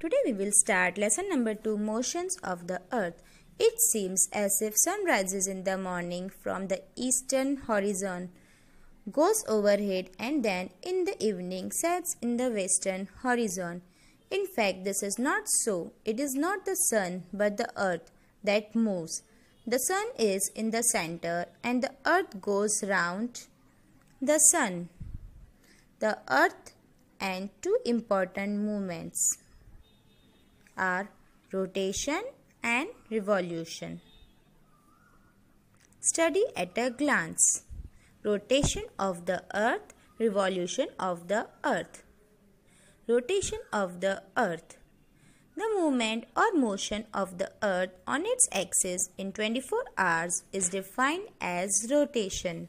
Today we will start lesson number 2 motions of the earth. It seems as if sun rises in the morning from the eastern horizon goes overhead and then in the evening sets in the western horizon. In fact, this is not so. It is not the sun but the earth that moves. The sun is in the center and the earth goes round the sun. The earth and two important movements are rotation and revolution. Study at a glance. Rotation of the earth, revolution of the earth. Rotation of the earth. The movement or motion of the earth on its axis in 24 hours is defined as rotation.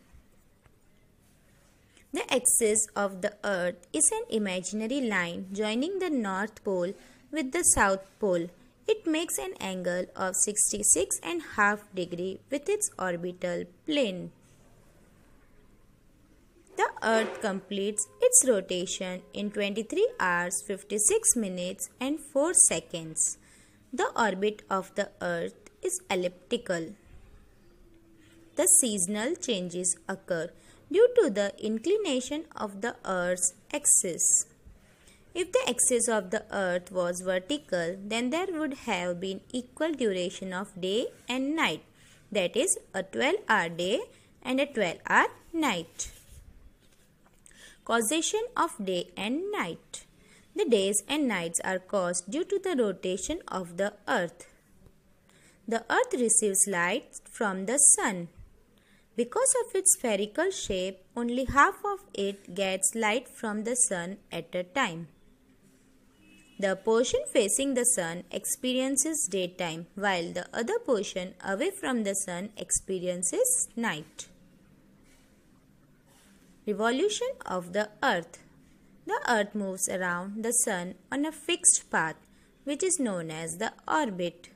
The axis of the earth is an imaginary line joining the north pole with the South Pole. It makes an angle of 66 and half degree with its orbital plane. The Earth completes its rotation in 23 hours 56 minutes and 4 seconds. The orbit of the Earth is elliptical. The seasonal changes occur due to the inclination of the Earth's axis. If the axis of the earth was vertical, then there would have been equal duration of day and night. That is a 12 hour day and a 12 hour night. Causation of day and night. The days and nights are caused due to the rotation of the earth. The earth receives light from the sun. Because of its spherical shape, only half of it gets light from the sun at a time. The portion facing the sun experiences daytime while the other portion away from the sun experiences night. Revolution of the earth. The earth moves around the sun on a fixed path which is known as the orbit.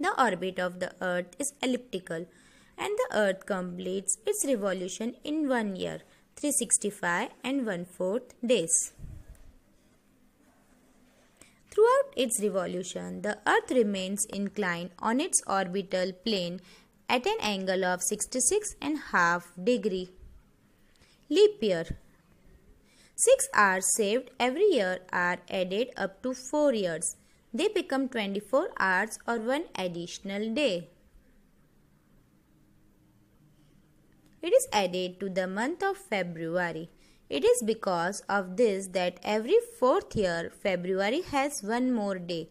The orbit of the earth is elliptical and the earth completes its revolution in one year, 365 and one fourth days. Throughout its revolution, the Earth remains inclined on its orbital plane at an angle of 66.5 degree. Leap year 6 hours saved every year are added up to 4 years. They become 24 hours or one additional day. It is added to the month of February. It is because of this that every fourth year February has one more day,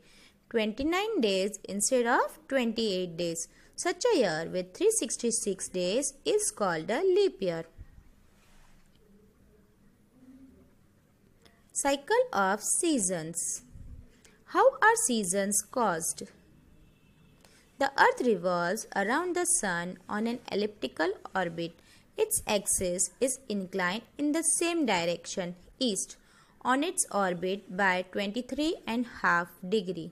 29 days instead of 28 days. Such a year with 366 days is called a leap year. Cycle of seasons. How are seasons caused? The earth revolves around the sun on an elliptical orbit its axis is inclined in the same direction east on its orbit by 23 and half degree.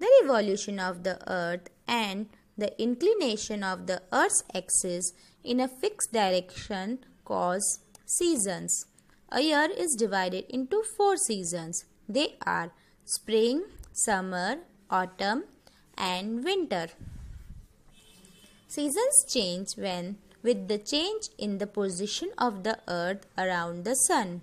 The revolution of the earth and the inclination of the earth's axis in a fixed direction cause seasons. A year is divided into four seasons. They are spring, summer, autumn and winter. Seasons change when with the change in the position of the earth around the sun.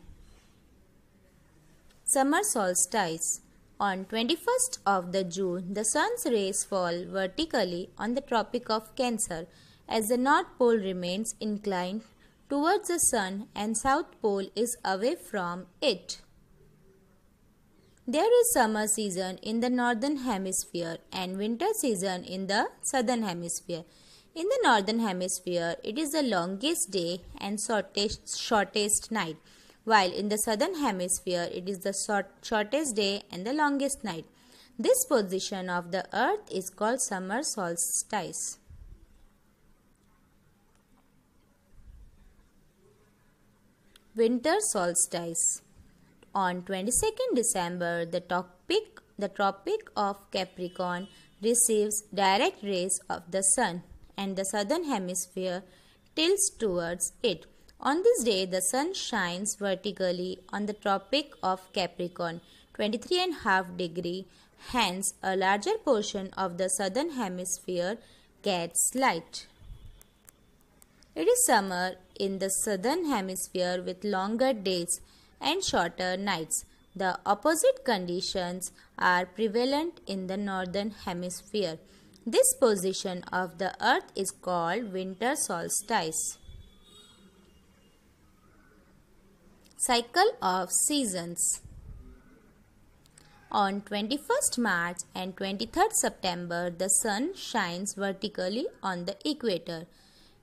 Summer solstice on 21st of the June, the sun's rays fall vertically on the Tropic of Cancer as the North Pole remains inclined towards the sun and South Pole is away from it. There is summer season in the northern hemisphere and winter season in the southern hemisphere. In the northern hemisphere, it is the longest day and shortest, shortest night, while in the southern hemisphere, it is the short, shortest day and the longest night. This position of the earth is called summer solstice. Winter solstice. On 22nd December, the tropic the Tropic of Capricorn receives direct rays of the sun and the southern hemisphere tilts towards it. On this day, the sun shines vertically on the Tropic of Capricorn, 23 and half degree. Hence, a larger portion of the southern hemisphere gets light. It is summer in the southern hemisphere with longer days and shorter nights. The opposite conditions are prevalent in the northern hemisphere. This position of the earth is called winter solstice. Cycle of seasons on 21st March and 23rd September, the sun shines vertically on the equator.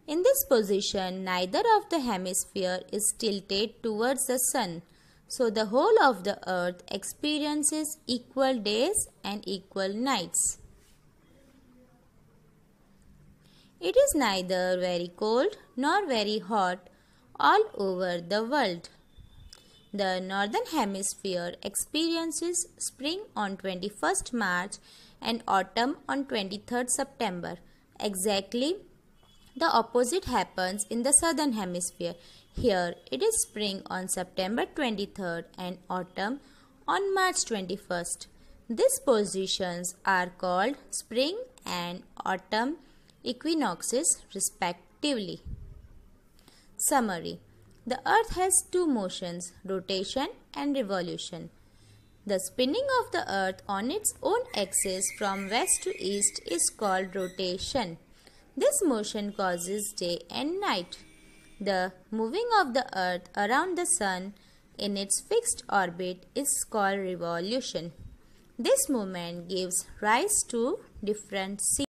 In this position, neither of the hemisphere is tilted towards the sun. So the whole of the earth experiences equal days and equal nights. It is neither very cold nor very hot all over the world. The northern hemisphere experiences spring on 21st March and autumn on 23rd September. Exactly the opposite happens in the southern hemisphere. Here it is spring on September 23rd and autumn on March 21st. These positions are called spring and autumn equinoxes respectively. Summary The Earth has two motions, rotation and revolution. The spinning of the Earth on its own axis from west to east is called rotation. This motion causes day and night. The moving of the Earth around the Sun in its fixed orbit is called revolution. This movement gives rise to different seasons.